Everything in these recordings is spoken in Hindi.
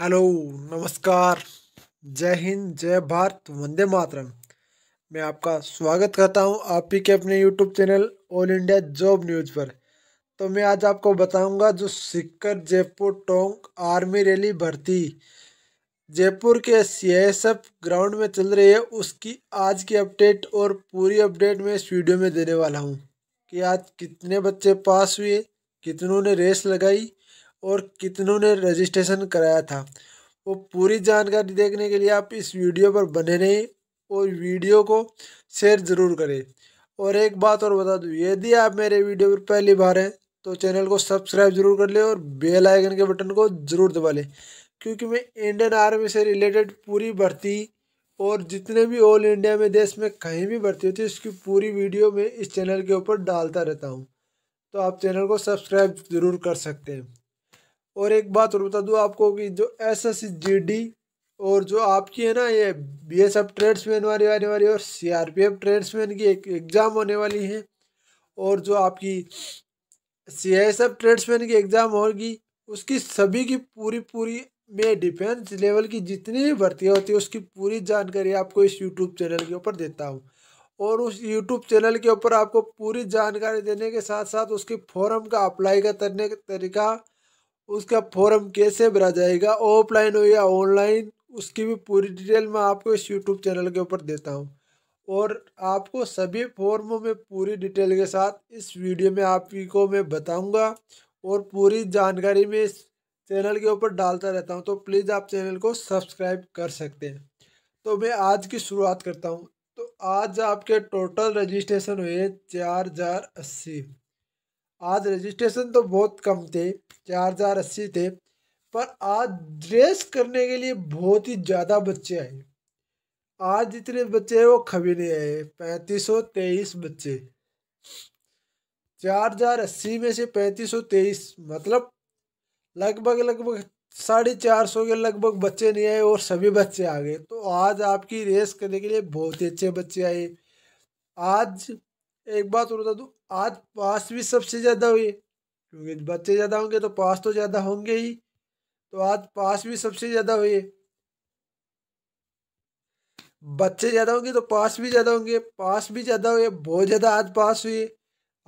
हेलो नमस्कार जय हिंद जय भारत वंदे मातरम मैं आपका स्वागत करता हूं आप ही के अपने YouTube channel all India job news पर तो मैं आज आपको बताऊंगा जो सिक्कर जयपुर टोंक आर्मी रैली भर्ती जयपुर के सीएसएफ ग्राउंड में चल रही है उसकी आज की अपडेट और पूरी अपडेट मैं इस वीडियो में देने वाला हूँ कि आज कितने बच्चे पास हुए कितनों ने रेस लगाई और कितनों ने रजिस्ट्रेशन कराया था वो पूरी जानकारी देखने के लिए आप इस वीडियो पर बने रहें और वीडियो को शेयर ज़रूर करें और एक बात और बता दूँ यदि आप मेरे वीडियो पर पहली बार हैं तो चैनल को सब्सक्राइब जरूर कर लें और बेल आइकन के बटन को ज़रूर दबा लें क्योंकि मैं इंडियन आर्मी से रिलेटेड पूरी भर्ती और जितने भी ऑल इंडिया में देश में कहीं भी भर्ती होती है उसकी पूरी वीडियो मैं इस चैनल के ऊपर डालता रहता हूँ तो आप चैनल को सब्सक्राइब ज़रूर कर सकते हैं और एक बात और बता दूँ आपको कि जो एस एस और जो आपकी है ना ये बी एस एफ ट्रेड्समैन वाली आने वाली और C R P F tradesman की एक एग्ज़ाम होने वाली है और जो आपकी सी एस एफ ट्रेड्समैन की एग्ज़ाम होगी उसकी सभी की पूरी पूरी में डिफेंस लेवल की जितनी भी भर्तियाँ होती है उसकी पूरी जानकारी आपको इस यूट्यूब चैनल के ऊपर देता हूँ और उस यूट्यूब चैनल के ऊपर आपको पूरी जानकारी देने के साथ साथ उसके फॉर्म का अप्लाई का करने का तरीका उसका फॉर्म कैसे भरा जाएगा ऑफलाइन हो या ऑनलाइन उसकी भी पूरी डिटेल मैं आपको इस यूट्यूब चैनल के ऊपर देता हूँ और आपको सभी फॉर्मों में पूरी डिटेल के साथ इस वीडियो में आप को मैं बताऊँगा और पूरी जानकारी में इस चैनल के ऊपर डालता रहता हूँ तो प्लीज़ आप चैनल को सब्सक्राइब कर सकते हैं तो मैं आज की शुरुआत करता हूँ तो आज आपके टोटल रजिस्ट्रेशन हुए चार हज़ार अस्सी आज रजिस्ट्रेशन तो बहुत कम थे चार हज़ार अस्सी थे पर आज रेस करने के लिए बहुत ही ज़्यादा बच्चे आए आज जितने बच्चे हैं वो खबी नहीं आए पैंतीस सौ तेईस बच्चे चार हजार अस्सी में से पैंतीस सौ तेईस मतलब लगभग लगभग साढ़े चार सौ के लगभग बच्चे नहीं आए और सभी बच्चे आ गए तो आज आपकी रेस करने के लिए बहुत ही अच्छे बच्चे आए आज एक बात और बता दूँ आज पास भी सबसे ज़्यादा हुई क्योंकि बच्चे ज़्यादा होंगे तो पास तो ज़्यादा होंगे ही तो आज पास भी सबसे ज़्यादा हुए बच्चे ज़्यादा होंगे तो पास भी ज़्यादा होंगे पास भी ज़्यादा हुए बहुत ज़्यादा आज पास हुए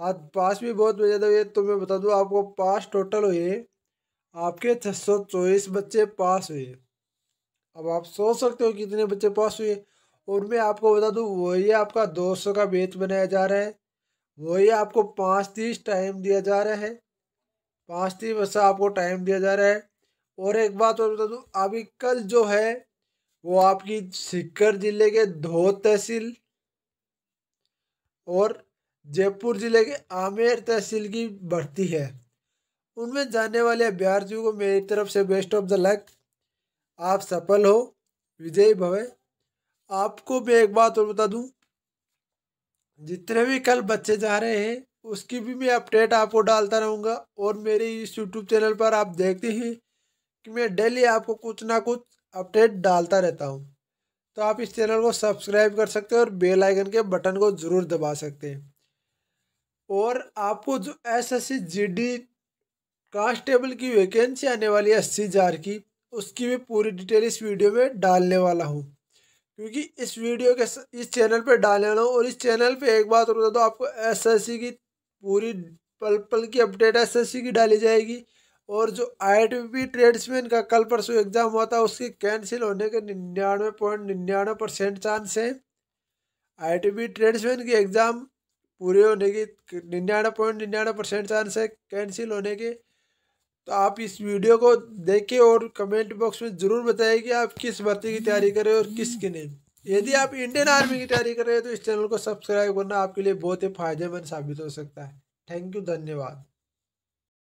आज पास भी बहुत ज़्यादा हुए तो मैं बता दूँ आपको पास टोटल हुए आपके छः सौ चौबीस बच्चे पास हुए अब आप सोच सकते हो कितने बच्चे पास हुए उनमें आपको बता दूँ वही आपका दो सौ का बेच बनाया जा रहा है वही आपको पाँच तीस टाइम दिया जा रहा है पाँच तीस बसा आपको टाइम दिया जा रहा है और एक बात और बता दूँ अभी कल जो है वो आपकी सिक्कर ज़िले के धो तहसील और जयपुर ज़िले के आमेर तहसील की बढ़ती है उनमें जाने वाले अभ्यर्थियों को मेरी तरफ से बेस्ट ऑफ द लक आप सफल हो विजयी भवे आपको मैं एक बात और बता दूं जितने भी कल बच्चे जा रहे हैं उसकी भी मैं अपडेट आपको डालता रहूँगा और मेरे इस यूट्यूब चैनल पर आप देखते हैं कि मैं डेली आपको कुछ ना कुछ अपडेट डालता रहता हूँ तो आप इस चैनल को सब्सक्राइब कर सकते हैं और बेल आइकन के बटन को ज़रूर दबा सकते हैं और आपको जो S S C G D constable की वैकेंसी आने वाली है अस्सी हज़ार की उसकी भी पूरी डिटेल इस वीडियो में डालने वाला हूँ क्योंकि इस वीडियो के इस चैनल पर डाले ना और इस चैनल पे एक बात और आपको एस आपको एसएससी की पूरी पल पल की अपडेट एसएससी की डाली जाएगी और जो आई ट्रेड्समैन का कल परसों एग्ज़ाम हुआ था उसके कैंसिल होने के निन्यानवे पॉइंट निन्यानवे परसेंट चांस है आई ट्रेड्समैन की एग्ज़ाम पूरे होने की निन्यानवे पॉइंट निन्यानवे परसेंट चांस है कैंसिल होने के तो आप इस वीडियो को देखें और कमेंट बॉक्स में ज़रूर बताइए कि आप किस भर्ती की तैयारी कर रहे हैं और के नेम यदि आप इंडियन आर्मी की तैयारी कर रहे हैं तो इस चैनल को सब्सक्राइब करना आपके लिए बहुत ही फायदेमंद साबित हो सकता है थैंक यू धन्यवाद